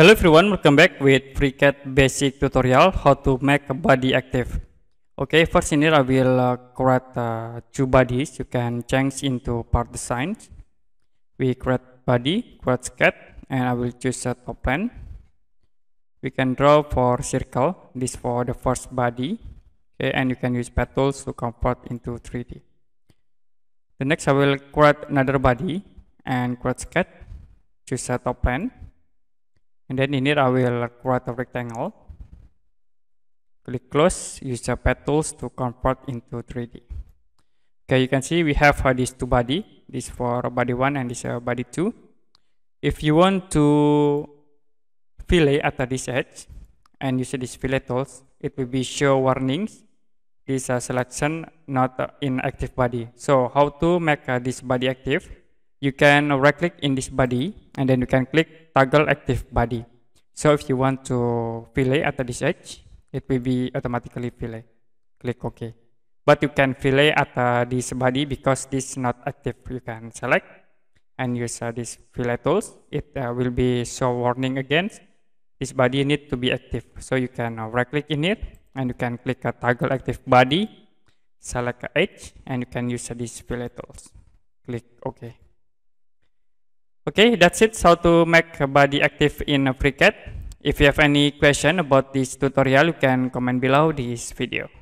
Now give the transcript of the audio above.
Hello everyone, welcome back with FreeCAD basic tutorial how to make a body active. Okay, first in here I will uh, create uh, two bodies. You can change into part designs. We create body, create sketch, and I will choose a top plan. We can draw for circle. This for the first body. Okay, and you can use petals to convert into 3D. The next I will create another body and create sketch. Choose a top plan And then in it, I will create a rectangle. Click close, use the pet tools to convert into 3D. Okay, you can see we have uh, these two body. This for body one and this uh, body two. If you want to fillet at this edge and use this fillet tools, it will be show warnings. This uh, selection not uh, in active body. So how to make uh, this body active? you can right click in this body and then you can click toggle active body. So if you want to fillet at this edge, it will be automatically fillet. Click OK. But you can fillet at uh, this body because this is not active. You can select and use uh, this fillet tools. It uh, will be show warning again. This body need to be active. So you can uh, right click in it and you can click uh, toggle active body, select edge and you can use uh, this fillet tools. Click OK. Okay, that's it. How to make body active in FreeCAD. If you have any question about this tutorial, you can comment below this video.